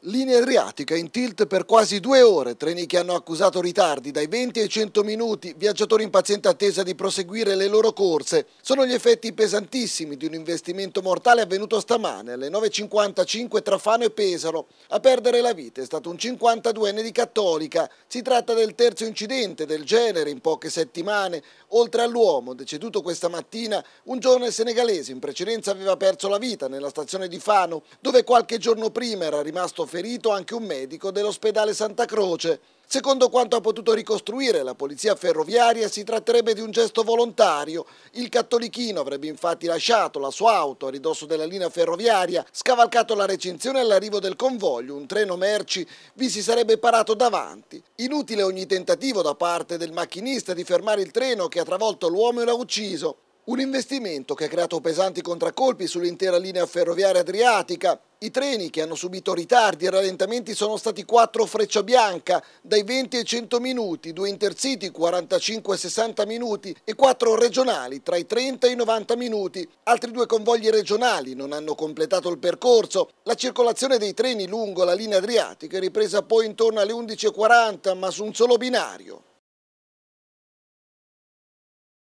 Linea Adriatica in tilt per quasi due ore, treni che hanno accusato ritardi dai 20 ai 100 minuti, viaggiatori in paziente attesa di proseguire le loro corse. Sono gli effetti pesantissimi di un investimento mortale avvenuto stamane alle 9.55 tra Fano e Pesaro. A perdere la vita è stato un 52enne di Cattolica. Si tratta del terzo incidente del genere in poche settimane. Oltre all'uomo deceduto questa mattina, un giovane senegalese in precedenza aveva perso la vita nella stazione di Fano, dove qualche giorno prima era rimasto ferito anche un medico dell'ospedale Santa Croce. Secondo quanto ha potuto ricostruire la polizia ferroviaria si tratterebbe di un gesto volontario. Il cattolichino avrebbe infatti lasciato la sua auto a ridosso della linea ferroviaria, scavalcato la recinzione all'arrivo del convoglio, un treno merci vi si sarebbe parato davanti. Inutile ogni tentativo da parte del macchinista di fermare il treno che ha travolto l'uomo e l'ha ucciso. Un investimento che ha creato pesanti contraccolpi sull'intera linea ferroviaria adriatica, i treni che hanno subito ritardi e rallentamenti sono stati quattro freccia bianca, dai 20 ai 100 minuti, due intercity 45 e 60 minuti e quattro regionali tra i 30 e i 90 minuti. Altri due convogli regionali non hanno completato il percorso. La circolazione dei treni lungo la linea adriatica è ripresa poi intorno alle 11.40 ma su un solo binario.